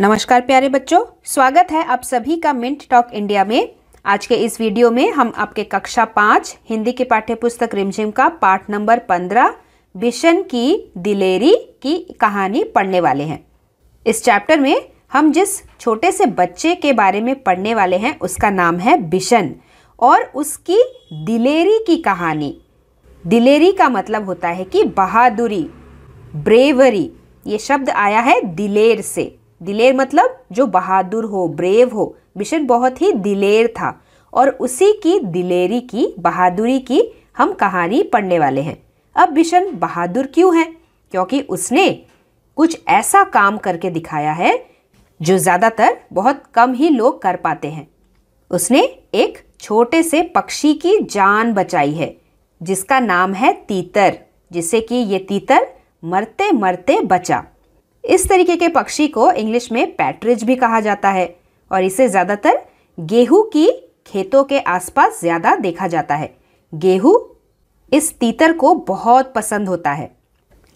नमस्कार प्यारे बच्चों स्वागत है आप सभी का मिंट टॉक इंडिया में आज के इस वीडियो में हम आपके कक्षा पाँच हिंदी पाठ्य पाठ्यपुस्तक रिमझिम का पाठ नंबर पंद्रह बिशन की दिलेरी की कहानी पढ़ने वाले हैं इस चैप्टर में हम जिस छोटे से बच्चे के बारे में पढ़ने वाले हैं उसका नाम है बिशन और उसकी दिलेरी की कहानी दिलेरी का मतलब होता है कि बहादुरी ब्रेवरी ये शब्द आया है दिलेर से दिलेर मतलब जो बहादुर हो ब्रेव हो बिशन बहुत ही दिलेर था और उसी की दिलेरी की बहादुरी की हम कहानी पढ़ने वाले हैं अब बिशन बहादुर क्यों है क्योंकि उसने कुछ ऐसा काम करके दिखाया है जो ज़्यादातर बहुत कम ही लोग कर पाते हैं उसने एक छोटे से पक्षी की जान बचाई है जिसका नाम है तीतर जिससे कि ये तीतर मरते मरते बचा इस तरीके के पक्षी को इंग्लिश में पैट्रिज भी कहा जाता है और इसे ज़्यादातर गेहूं की खेतों के आसपास ज़्यादा देखा जाता है गेहूं इस तीतर को बहुत पसंद होता है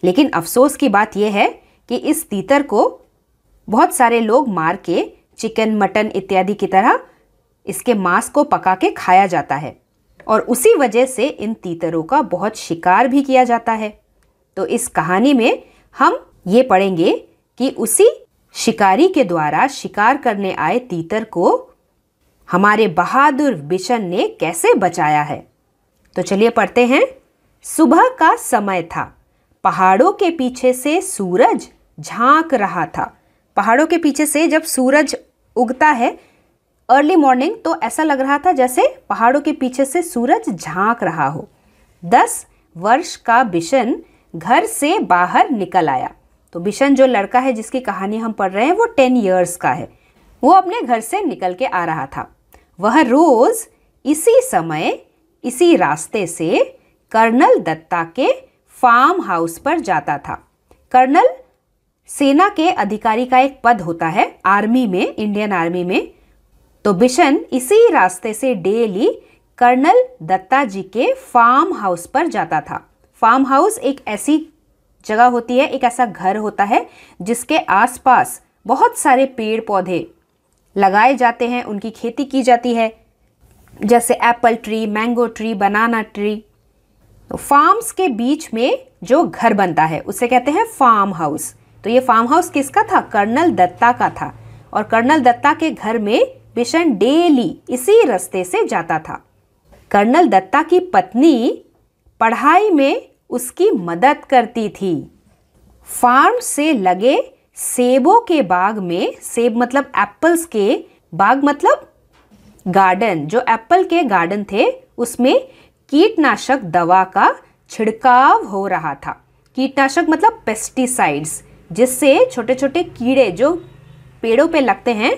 लेकिन अफसोस की बात यह है कि इस तीतर को बहुत सारे लोग मार के चिकन मटन इत्यादि की तरह इसके मांस को पका के खाया जाता है और उसी वजह से इन तीतरों का बहुत शिकार भी किया जाता है तो इस कहानी में हम ये पढ़ेंगे कि उसी शिकारी के द्वारा शिकार करने आए तीतर को हमारे बहादुर बिशन ने कैसे बचाया है तो चलिए पढ़ते हैं सुबह का समय था पहाड़ों के पीछे से सूरज झांक रहा था पहाड़ों के पीछे से जब सूरज उगता है अर्ली मॉर्निंग तो ऐसा लग रहा था जैसे पहाड़ों के पीछे से सूरज झांक रहा हो दस वर्ष का बिशन घर से बाहर निकल आया तो बिशन जो लड़का है जिसकी कहानी हम पढ़ रहे हैं वो टेन ईयर्स का है वो अपने घर से निकल के आ रहा था वह रोज़ इसी समय इसी रास्ते से कर्नल दत्ता के फार्म हाउस पर जाता था कर्नल सेना के अधिकारी का एक पद होता है आर्मी में इंडियन आर्मी में तो बिशन इसी रास्ते से डेली कर्नल दत्ता जी के फार्म हाउस पर जाता था फार्म हाउस एक ऐसी जगह होती है एक ऐसा घर होता है जिसके आसपास बहुत सारे पेड़ पौधे लगाए जाते हैं उनकी खेती की जाती है जैसे apple tree mango tree banana tree तो फार्म्स के बीच में जो घर बनता है उसे कहते हैं फार्म हाउस तो ये फार्म हाउस किसका था कर्नल दत्ता का था और कर्नल दत्ता के घर में बिशन डेली इसी रास्ते से जाता था कर्नल दत्ता की पत्नी पढ़ाई में उसकी मदद करती थी फार्म से लगे सेबों के बाग में सेब मतलब एप्पल्स के बाग मतलब गार्डन जो एप्पल के गार्डन थे उसमें कीटनाशक दवा का छिड़काव हो रहा था कीटनाशक मतलब पेस्टिसाइड्स जिससे छोटे छोटे कीड़े जो पेड़ों पे लगते हैं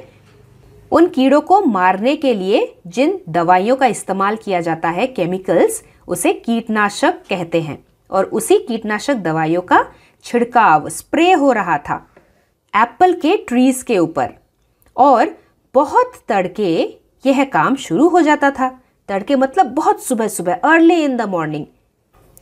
उन कीड़ों को मारने के लिए जिन दवाइयों का इस्तेमाल किया जाता है केमिकल्स उसे कीटनाशक कहते हैं और उसी कीटनाशक दवाइयों का छिड़काव स्प्रे हो रहा था एप्पल के ट्रीज के ऊपर और बहुत तड़के यह काम शुरू हो जाता था तड़के मतलब बहुत सुबह सुबह अर्ली इन द मॉर्निंग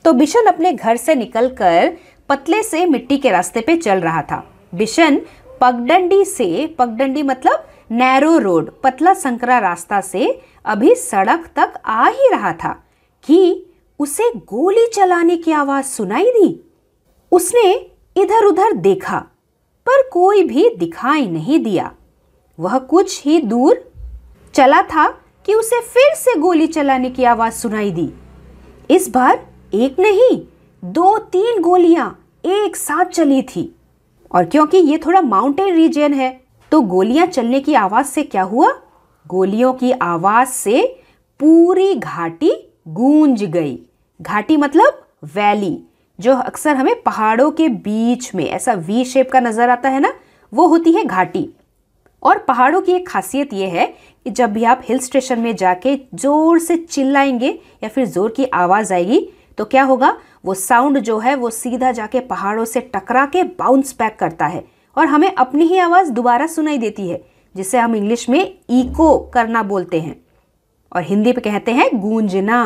तो बिशन अपने घर से निकलकर पतले से मिट्टी के रास्ते पे चल रहा था बिशन पगडंडी से पगडंडी मतलब नैरो रोड पतला संकरा रास्ता से अभी सड़क तक आ ही रहा था कि उसे गोली चलाने की आवाज सुनाई दी उसने इधर उधर देखा पर कोई भी दिखाई नहीं दिया वह कुछ ही दूर चला था कि उसे फिर से गोली चलाने की आवाज सुनाई दी इस बार एक नहीं दो तीन गोलियां एक साथ चली थी और क्योंकि ये थोड़ा माउंटेन रीजन है तो गोलियां चलने की आवाज़ से क्या हुआ गोलियों की आवाज़ से पूरी घाटी गूंज गई घाटी मतलब वैली जो अक्सर हमें पहाड़ों के बीच में ऐसा वी शेप का नज़र आता है ना वो होती है घाटी और पहाड़ों की एक खासियत ये है कि जब भी आप हिल स्टेशन में जाके ज़ोर से चिल्लाएंगे या फिर ज़ोर की आवाज़ आएगी तो क्या होगा वो साउंड जो है वो सीधा जाके पहाड़ों से टकरा के बाउंस बैक करता है और हमें अपनी ही आवाज़ दोबारा सुनाई देती है जिसे हम इंग्लिश में इको करना बोलते हैं और हिंदी में कहते हैं गूंजना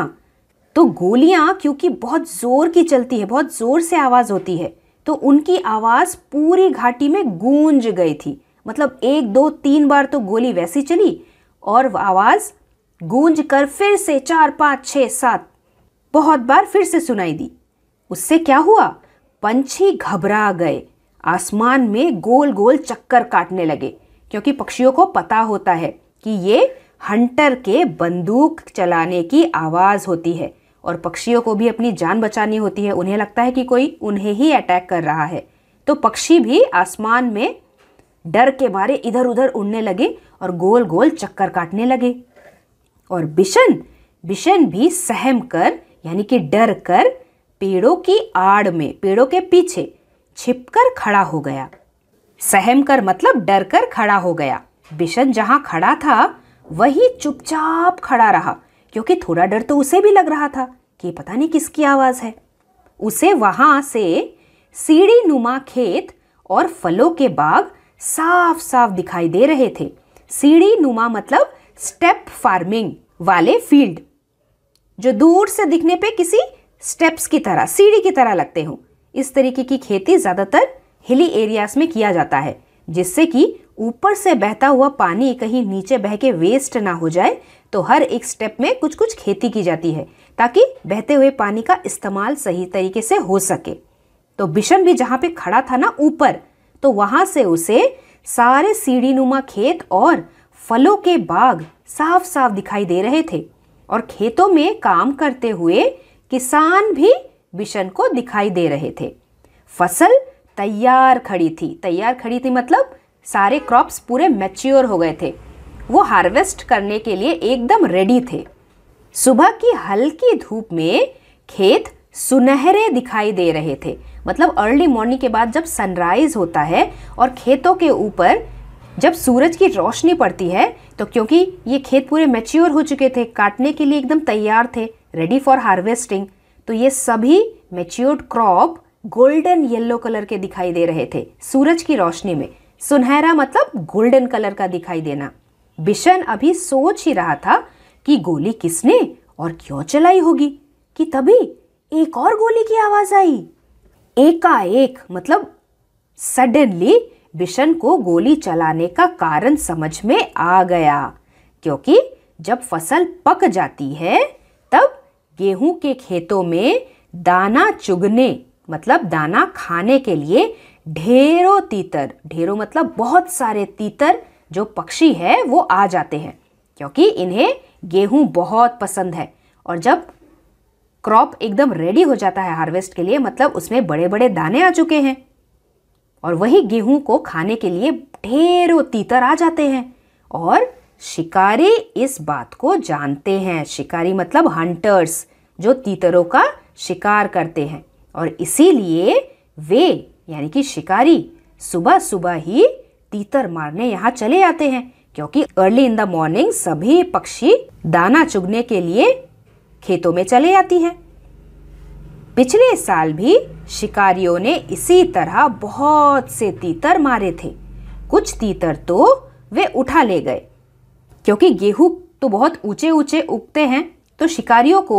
तो गोलियाँ क्योंकि बहुत ज़ोर की चलती है बहुत ज़ोर से आवाज़ होती है तो उनकी आवाज़ पूरी घाटी में गूंज गई थी मतलब एक दो तीन बार तो गोली वैसी चली और आवाज़ गूंज कर फिर से चार पाँच छः सात बहुत बार फिर से सुनाई दी उससे क्या हुआ पंछी घबरा गए आसमान में गोल गोल चक्कर काटने लगे क्योंकि पक्षियों को पता होता है कि ये हंटर के बंदूक चलाने की आवाज़ होती है और पक्षियों को भी अपनी जान बचानी होती है उन्हें लगता है कि कोई उन्हें ही अटैक कर रहा है तो पक्षी भी आसमान में डर के मारे इधर उधर उड़ने लगे और गोल गोल चक्कर काटने लगे और बिशन बिशन भी सहम कर यानी कि डर कर पेड़ों की आड़ में पेड़ों के पीछे छिपकर खड़ा हो गया सहम कर मतलब डर कर खड़ा हो गया बिशन जहां खड़ा था वही चुपचाप खड़ा रहा क्योंकि थोड़ा डर तो उसे भी लग रहा था कि पता नहीं किसकी आवाज़ है उसे वहां से सीढ़ी नुमा खेत और फलों के बाग साफ साफ दिखाई दे रहे थे सीढ़ी नुमा मतलब स्टेप फार्मिंग वाले फील्ड जो दूर से दिखने पे किसी स्टेप्स की तरह सीढ़ी की तरह लगते हों इस तरीके की खेती ज़्यादातर हिली एरियाज में किया जाता है जिससे कि ऊपर से बहता हुआ पानी कहीं नीचे बह के वेस्ट ना हो जाए तो हर एक स्टेप में कुछ कुछ खेती की जाती है ताकि बहते हुए पानी का इस्तेमाल सही तरीके से हो सके तो बिशन भी जहाँ पे खड़ा था ना ऊपर तो वहाँ से उसे सारे सीढ़ी नुमा खेत और फलों के बाग साफ साफ दिखाई दे रहे थे और खेतों में काम करते हुए किसान भी बिशन को दिखाई दे रहे थे फसल तैयार खड़ी थी तैयार खड़ी थी मतलब सारे क्रॉप्स पूरे मैच्योर हो गए थे वो हार्वेस्ट करने के लिए एकदम रेडी थे सुबह की हल्की धूप में खेत सुनहरे दिखाई दे रहे थे मतलब अर्ली मॉर्निंग के बाद जब सनराइज़ होता है और खेतों के ऊपर जब सूरज की रोशनी पड़ती है तो क्योंकि ये खेत पूरे मैच्योर हो चुके थे काटने के लिए एकदम तैयार थे रेडी फॉर हार्वेस्टिंग तो ये सभी matured crop golden yellow colour के दिखाई दे रहे थे सूरज की रोशनी में सुनहरा मतलब गोल्डन कलर का दिखाई देना बिशन अभी सोच ही रहा था कि गोली किसने और क्यों चलाई होगी कि तभी एक और गोली की आवाज आई एकाएक मतलब सडनली बिशन को गोली चलाने का कारण समझ में आ गया क्योंकि जब फसल पक जाती है तब गेहूं के खेतों में दाना चुगने मतलब दाना खाने के लिए ढेरों तीतर ढेरों मतलब बहुत सारे तीतर जो पक्षी है वो आ जाते हैं क्योंकि इन्हें गेहूं बहुत पसंद है और जब क्रॉप एकदम रेडी हो जाता है हार्वेस्ट के लिए मतलब उसमें बड़े बड़े दाने आ चुके हैं और वही गेहूं को खाने के लिए ढेरों तीतर आ जाते हैं और शिकारी इस बात को जानते हैं शिकारी मतलब हंटर्स जो तीतरों का शिकार करते हैं और इसीलिए वे यानी कि शिकारी सुबह सुबह ही तीतर मारने यहाँ चले आते हैं क्योंकि अर्ली इन द मॉर्निंग सभी पक्षी दाना चुगने के लिए खेतों में चले आती हैं पिछले साल भी शिकारियों ने इसी तरह बहुत से तीतर मारे थे कुछ तीतर तो वे उठा ले गए क्योंकि गेहूँ तो बहुत ऊंचे ऊंचे उगते हैं तो शिकारियों को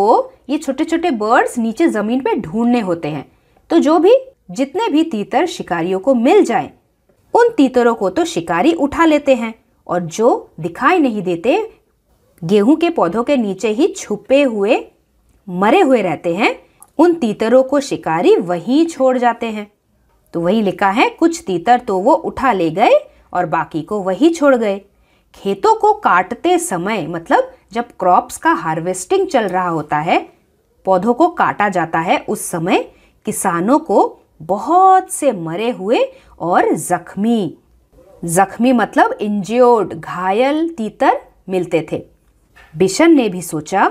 ये छोटे छोटे बर्ड्स नीचे ज़मीन पे ढूंढने होते हैं तो जो भी जितने भी तीतर शिकारियों को मिल जाए उन तीतरों को तो शिकारी उठा लेते हैं और जो दिखाई नहीं देते गेहूं के पौधों के नीचे ही छुपे हुए मरे हुए रहते हैं उन तीतरों को शिकारी वहीं छोड़ जाते हैं तो वही लिखा है कुछ तीतर तो वो उठा ले गए और बाकी को वही छोड़ गए खेतों को काटते समय मतलब जब क्रॉप्स का हार्वेस्टिंग चल रहा होता है पौधों को काटा जाता है उस समय किसानों को बहुत से मरे हुए और जख्मी जख्मी मतलब इंज्योर्ड घायल तीतर मिलते थे बिशन ने भी सोचा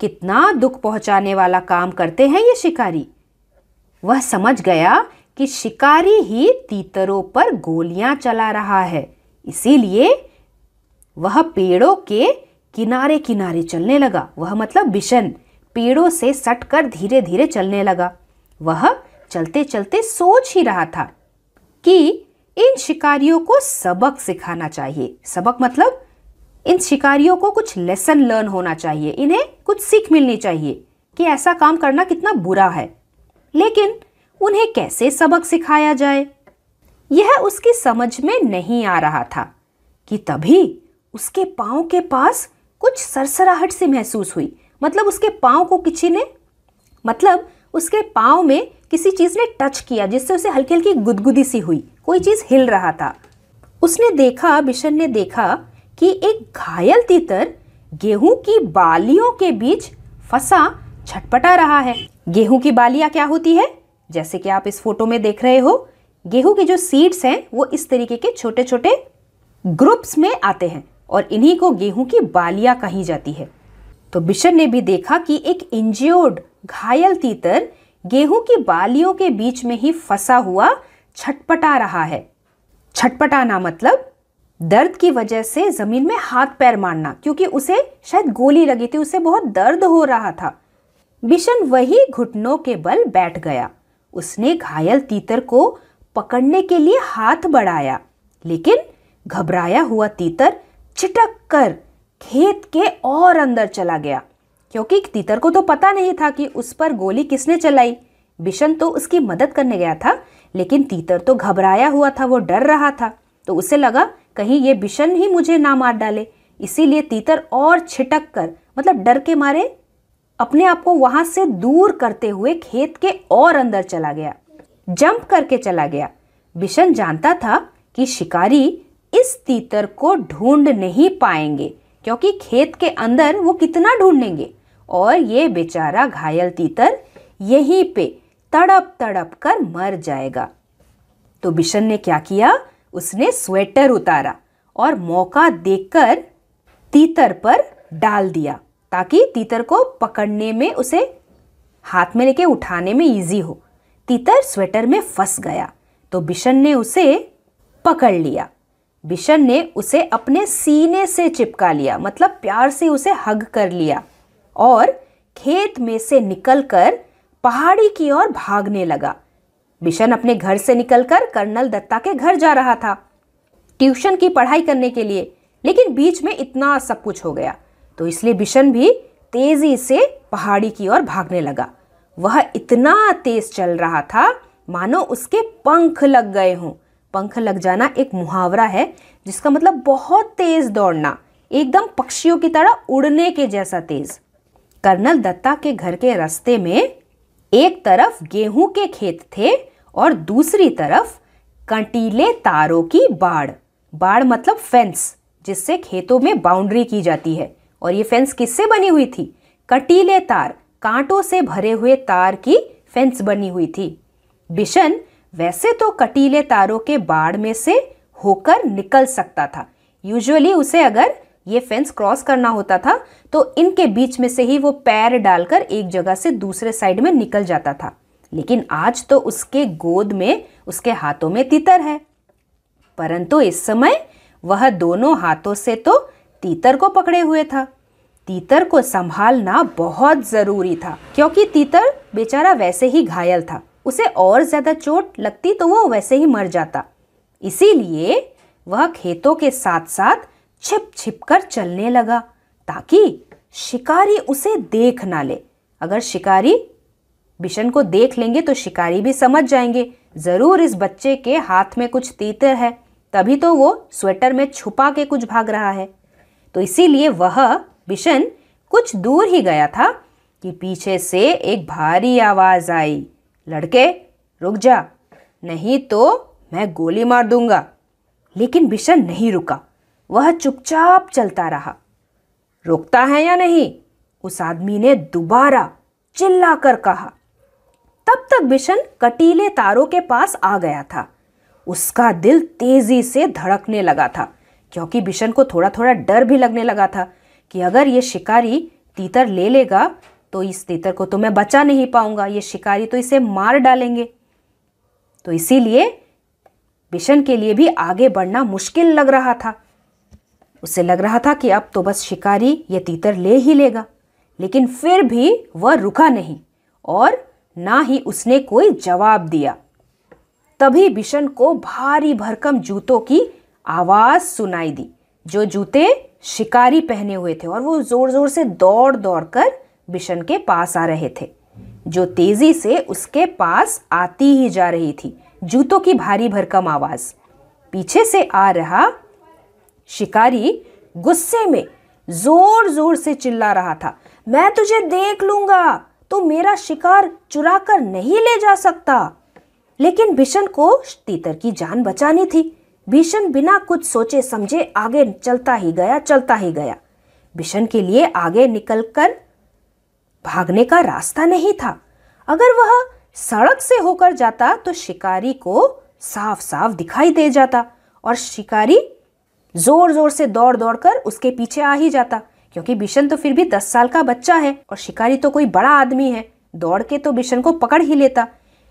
कितना दुख पहुंचाने वाला काम करते हैं ये शिकारी वह समझ गया कि शिकारी ही तीतरों पर गोलियां चला रहा है इसीलिए वह पेड़ों के किनारे किनारे चलने लगा वह मतलब बिशन पेड़ों से सटकर धीरे धीरे चलने लगा वह चलते चलते सोच ही रहा था कि इन शिकारियों को सबक सिखाना चाहिए सबक मतलब इन शिकारियों को कुछ लेसन लर्न होना चाहिए इन्हें कुछ सीख मिलनी चाहिए कि ऐसा काम करना कितना बुरा है लेकिन उन्हें कैसे सबक सिखाया जाए यह उसकी समझ में नहीं आ रहा था कि तभी उसके पाँव के पास कुछ सरसराहट से महसूस हुई मतलब उसके पाँव को किसी ने मतलब उसके पाँव में किसी चीज़ ने टच किया जिससे उसे हल्की हल्की गुदगुदी सी हुई कोई चीज़ हिल रहा था उसने देखा बिशन ने देखा कि एक घायल तीतर गेहूं की बालियों के बीच फंसा छटपटा रहा है गेहूं की बालियां क्या होती है जैसे कि आप इस फोटो में देख रहे हो गेहूं के जो सीड्स हैं वो इस तरीके के छोटे छोटे ग्रुप्स में आते हैं और इन्हीं को गेहूं की बालियां कही जाती है तो बिशन ने भी देखा कि एक इंजियोर्ड घायल तीतर गेहूं की बालियों के बीच में ही फंसा हुआ छटपटा रहा है छटपटाना मतलब दर्द की वजह से ज़मीन में हाथ पैर मारना क्योंकि उसे शायद गोली लगी थी उसे बहुत दर्द हो रहा था बिशन वही घुटनों के बल बैठ गया उसने घायल तीतर को पकड़ने के लिए हाथ बढ़ाया लेकिन घबराया हुआ तीतर छिटक कर खेत के और अंदर चला गया क्योंकि तीतर को तो पता नहीं था कि उस पर गोली किसने चलाई बिशन तो उसकी मदद करने गया था लेकिन तीतर तो घबराया हुआ था वो डर रहा था तो उसे लगा कहीं ये बिशन ही मुझे ना मार डाले इसीलिए तीतर और छिटक कर मतलब डर के मारे अपने आप को वहां से दूर करते हुए खेत के और अंदर चला गया जंप करके चला गया बिशन जानता था कि शिकारी इस तीतर को ढूंढ नहीं पाएंगे क्योंकि खेत के अंदर वो कितना ढूंढेंगे और ये बेचारा घायल तीतर यहीं पे तड़प तड़प कर मर जाएगा तो बिशन ने क्या किया उसने स्वेटर उतारा और मौका देखकर तीतर पर डाल दिया ताकि तीतर को पकड़ने में उसे हाथ में लेके उठाने में इजी हो तीतर स्वेटर में फंस गया तो बिशन ने उसे पकड़ लिया बिशन ने उसे अपने सीने से चिपका लिया मतलब प्यार से उसे हग कर लिया और खेत में से निकलकर पहाड़ी की ओर भागने लगा बिशन अपने घर से निकलकर कर्नल दत्ता के घर जा रहा था ट्यूशन की पढ़ाई करने के लिए लेकिन बीच में इतना सब कुछ हो गया तो इसलिए बिशन भी तेज़ी से पहाड़ी की ओर भागने लगा वह इतना तेज चल रहा था मानो उसके पंख लग गए हों पंख लग जाना एक मुहावरा है जिसका मतलब बहुत तेज़ दौड़ना एकदम पक्षियों की तरह उड़ने के जैसा तेज़ कर्नल दत्ता के घर के रास्ते में एक तरफ गेहूं के खेत थे और दूसरी तरफ कंटीले तारों की बाढ़ बाढ़ मतलब फेंस जिससे खेतों में बाउंड्री की जाती है और ये फेंस किससे बनी हुई थी कटीले तार कांटों से भरे हुए तार की फेंस बनी हुई थी बिशन वैसे तो कटीले तारों के बाड़ में से होकर निकल सकता था यूजुअली उसे अगर ये फेंस क्रॉस करना होता था तो इनके बीच में से ही वो पैर डालकर एक जगह से दूसरे साइड में निकल जाता था लेकिन आज तो उसके गोद में उसके हाथों में तीतर है परंतु इस समय वह दोनों हाथों से तो तीतर को पकड़े हुए था तीतर को संभालना बहुत ज़रूरी था क्योंकि तीतर बेचारा वैसे ही घायल था उसे और ज़्यादा चोट लगती तो वो वैसे ही मर जाता इसीलिए वह खेतों के साथ साथ छिप छिप कर चलने लगा ताकि शिकारी उसे देख ना ले अगर शिकारी बिशन को देख लेंगे तो शिकारी भी समझ जाएंगे ज़रूर इस बच्चे के हाथ में कुछ तीतर है तभी तो वो स्वेटर में छुपा के कुछ भाग रहा है तो इसीलिए वह बिशन कुछ दूर ही गया था कि पीछे से एक भारी आवाज़ आई लड़के रुक जा नहीं तो मैं गोली मार दूंगा लेकिन बिशन नहीं रुका वह चुपचाप चलता रहा रुकता है या नहीं उस आदमी ने दोबारा चिल्ला कर कहा तब तक बिशन कटीले तारों के पास आ गया था उसका दिल तेजी से धड़कने लगा था क्योंकि बिशन को थोड़ा थोड़ा डर भी लगने लगा था कि अगर ये शिकारी तीतर ले लेगा तो इस तीतर को तो मैं बचा नहीं पाऊंगा ये शिकारी तो इसे मार डालेंगे तो इसीलिए बिशन के लिए भी आगे बढ़ना मुश्किल लग रहा था उसे लग रहा था कि अब तो बस शिकारी ये तीतर ले ही लेगा लेकिन फिर भी वह रुका नहीं और ना ही उसने कोई जवाब दिया तभी बिशन को भारी भरकम जूतों की आवाज़ सुनाई दी जो जूते शिकारी पहने हुए थे और वो ज़ोर ज़ोर से दौड़ दौड़ कर बिशन के पास आ रहे थे जो तेजी से उसके पास आती ही जा रही थी जूतों की भारी भरकम आवाज़ पीछे से आ रहा शिकारी गुस्से में जोर जोर से चिल्ला रहा था मैं तुझे देख लूंगा तो मेरा शिकार चुरा कर नहीं ले जा सकता लेकिन भीषण को तीतर की जान बचानी थी भीषण बिना कुछ सोचे समझे आगे चलता ही गया चलता ही गया भीषण के लिए आगे निकलकर भागने का रास्ता नहीं था अगर वह सड़क से होकर जाता तो शिकारी को साफ साफ दिखाई दे जाता और शिकारी जोर जोर से दौड़ दौड़ कर उसके पीछे आ ही जाता क्योंकि बिशन तो फिर भी दस साल का बच्चा है और शिकारी तो कोई बड़ा आदमी है दौड़ के तो बिशन को पकड़ ही लेता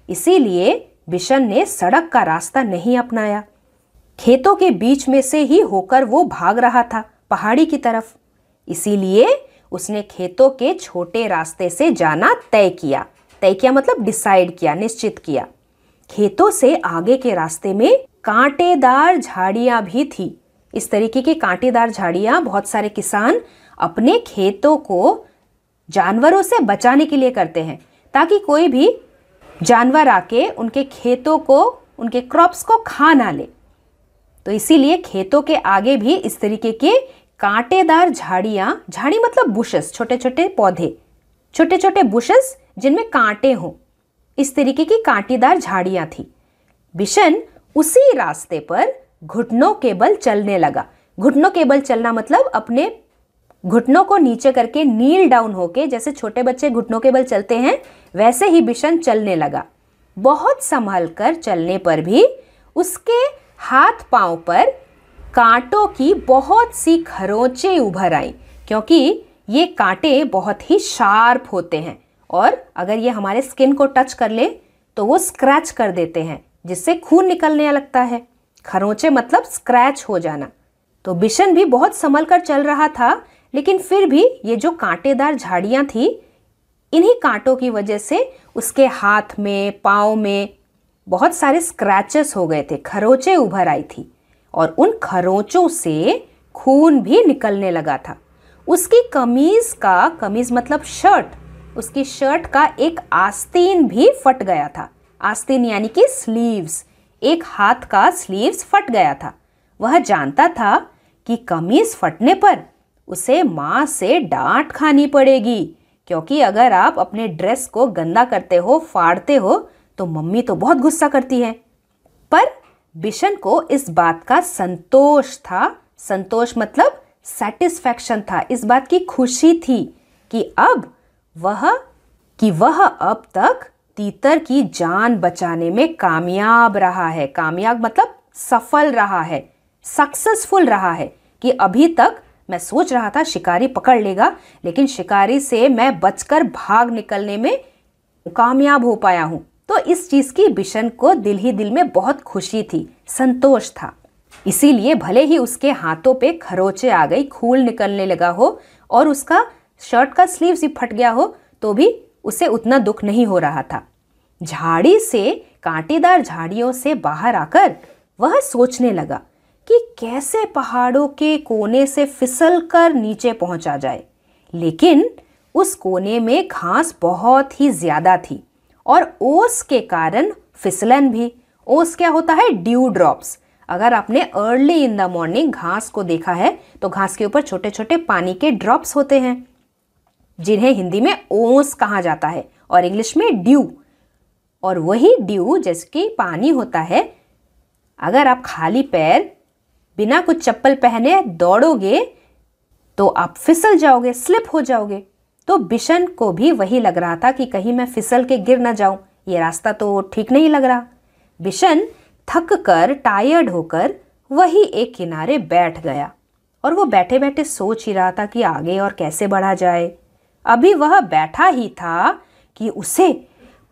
इसीलिए बिशन ने सड़क का रास्ता नहीं अपनाया खेतों के बीच में से ही होकर वो भाग रहा था पहाड़ी की तरफ इसीलिए उसने खेतों के छोटे रास्ते से जाना तय किया तय किया मतलब डिसाइड किया निश्चित किया खेतों से आगे के रास्ते में कांटेदार झाड़ियां भी थी इस तरीके की कांटेदार झाड़िया बहुत सारे किसान अपने खेतों को जानवरों से बचाने के लिए करते हैं ताकि कोई भी जानवर आके उनके खेतों को उनके क्रॉप्स को खा ना ले तो इसीलिए खेतों के आगे भी इस तरीके के कांटेदार झाड़ियां झाड़ी मतलब बुशेस छोटे छोटे पौधे छोटे छोटे बुशेस जिनमें कांटे हों इस तरीके की कांटेदार झाड़िया थी बिशन उसी रास्ते पर घुटनों के बल चलने लगा घुटनों के बल चलना मतलब अपने घुटनों को नीचे करके नील डाउन होके जैसे छोटे बच्चे घुटनों के बल चलते हैं वैसे ही बिशन चलने लगा बहुत संभल कर चलने पर भी उसके हाथ पांव पर कांटों की बहुत सी खरोंचें उभर आई क्योंकि ये कांटे बहुत ही शार्प होते हैं और अगर ये हमारे स्किन को टच कर ले तो वो स्क्रैच कर देते हैं जिससे खून निकलने लगता है खरोंचे मतलब स्क्रैच हो जाना तो बिशन भी बहुत संभल कर चल रहा था लेकिन फिर भी ये जो कांटेदार झाड़ियाँ थी इन्हीं कांटों की वजह से उसके हाथ में पाँव में बहुत सारे स्क्रैचेस हो गए थे खरोचे उभर आई थी और उन खरोंचों से खून भी निकलने लगा था उसकी कमीज़ का कमीज़ मतलब शर्ट उसकी शर्ट का एक आस्तीन भी फट गया था आस्तीन यानी कि स्लीव्स एक हाथ का स्लीव्स फट गया था वह जानता था कि कमीज़ फटने पर उसे माँ से डांट खानी पड़ेगी क्योंकि अगर आप अपने ड्रेस को गंदा करते हो फाड़ते हो तो मम्मी तो बहुत गुस्सा करती है पर बिशन को इस बात का संतोष था संतोष मतलब सेटिस्फैक्शन था इस बात की खुशी थी कि अब वह कि वह अब तक तीतर की जान बचाने में कामयाब रहा है कामयाब मतलब सफल रहा है सक्सेसफुल रहा है कि अभी तक मैं सोच रहा था शिकारी पकड़ लेगा लेकिन शिकारी से मैं बचकर भाग निकलने में कामयाब हो पाया हूँ तो इस चीज़ की बिशन को दिल ही दिल में बहुत खुशी थी संतोष था इसीलिए भले ही उसके हाथों पे खरोचे आ गई खून निकलने लगा हो और उसका शर्ट का स्लीव भी फट गया हो तो भी उसे उतना दुख नहीं हो रहा था झाड़ी से कांटेदार झाड़ियों से बाहर आकर वह सोचने लगा कि कैसे पहाड़ों के कोने से फिसल कर नीचे पहुंचा जाए लेकिन उस कोने में घास बहुत ही ज़्यादा थी और ओस के कारण फिसलन भी ओस क्या होता है ड्यू ड्रॉप्स अगर आपने अर्ली इन द मॉर्निंग घास को देखा है तो घास के ऊपर छोटे छोटे पानी के ड्रॉप्स होते हैं जिन्हें हिंदी में ओस कहा जाता है और इंग्लिश में ड्यू और वही ड्यू जैसे कि पानी होता है अगर आप खाली पैर बिना कुछ चप्पल पहने दौड़ोगे तो आप फिसल जाओगे स्लिप हो जाओगे तो बिशन को भी वही लग रहा था कि कहीं मैं फिसल के गिर ना जाऊं ये रास्ता तो ठीक नहीं लग रहा बिशन थक कर टायर्ड होकर वही एक किनारे बैठ गया और वो बैठे बैठे सोच ही रहा था कि आगे और कैसे बढ़ा जाए अभी वह बैठा ही था कि उसे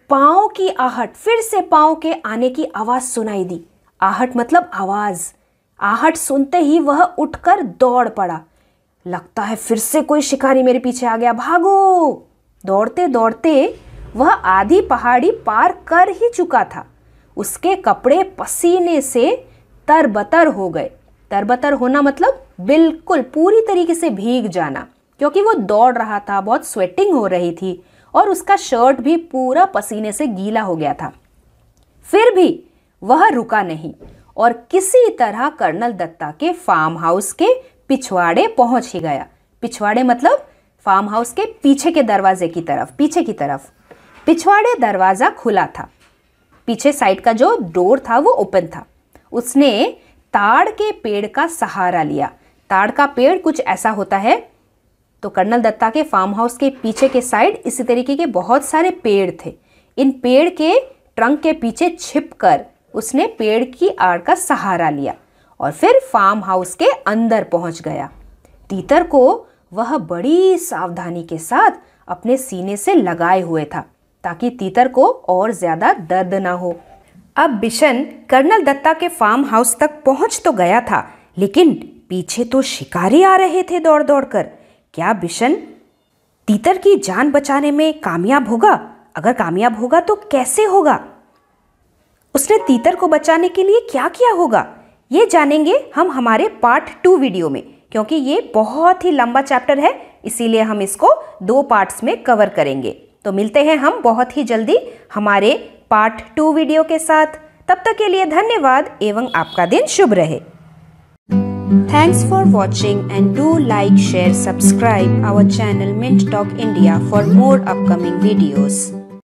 पाँव की आहट फिर से पाँव के आने की आवाज़ सुनाई दी आहट मतलब आवाज़ आहट सुनते ही वह उठकर दौड़ पड़ा लगता है फिर से कोई शिकारी मेरे पीछे आ गया भागो दौड़ते दौड़ते वह आधी पहाड़ी पार कर ही चुका था उसके कपड़े पसीने से तरबतर हो गए तरबतर होना मतलब बिल्कुल पूरी तरीके से भीग जाना क्योंकि वो दौड़ रहा था बहुत स्वेटिंग हो रही थी और उसका शर्ट भी पूरा पसीने से गीला हो गया था फिर भी वह रुका नहीं और किसी तरह कर्नल दत्ता के फार्म हाउस के पिछवाड़े पहुंच ही गया पिछवाड़े मतलब फार्म हाउस के पीछे के दरवाजे की तरफ पीछे की तरफ पिछवाड़े दरवाज़ा खुला था पीछे साइड का जो डोर था वो ओपन था उसने ताड़ के पेड़ का सहारा लिया ताड़ का पेड़ कुछ ऐसा होता है तो कर्नल दत्ता के फार्म हाउस के पीछे के साइड इसी तरीके के बहुत सारे पेड़ थे इन पेड़ के ट्रंक के पीछे छिप कर उसने पेड़ की आड़ का सहारा लिया और फिर फार्म हाउस के अंदर पहुंच गया तीतर को वह बड़ी सावधानी के साथ अपने सीने से लगाए हुए था ताकि तीतर को और ज़्यादा दर्द ना हो अब बिशन कर्नल दत्ता के फार्म हाउस तक पहुंच तो गया था लेकिन पीछे तो शिकारी आ रहे थे दौड़ दौड़ कर क्या बिशन तीतर की जान बचाने में कामयाब होगा अगर कामयाब होगा तो कैसे होगा उसने तीतर को बचाने के लिए क्या किया होगा ये जानेंगे हम हमारे पार्ट टू वीडियो में क्योंकि ये बहुत ही लंबा चैप्टर है इसीलिए हम इसको दो पार्ट्स में कवर करेंगे तो मिलते हैं हम बहुत ही जल्दी हमारे पार्ट टू वीडियो के साथ तब तक के लिए धन्यवाद एवं आपका दिन शुभ रहे thanks for watching and do like share subscribe our channel mint talk India for more upcoming videos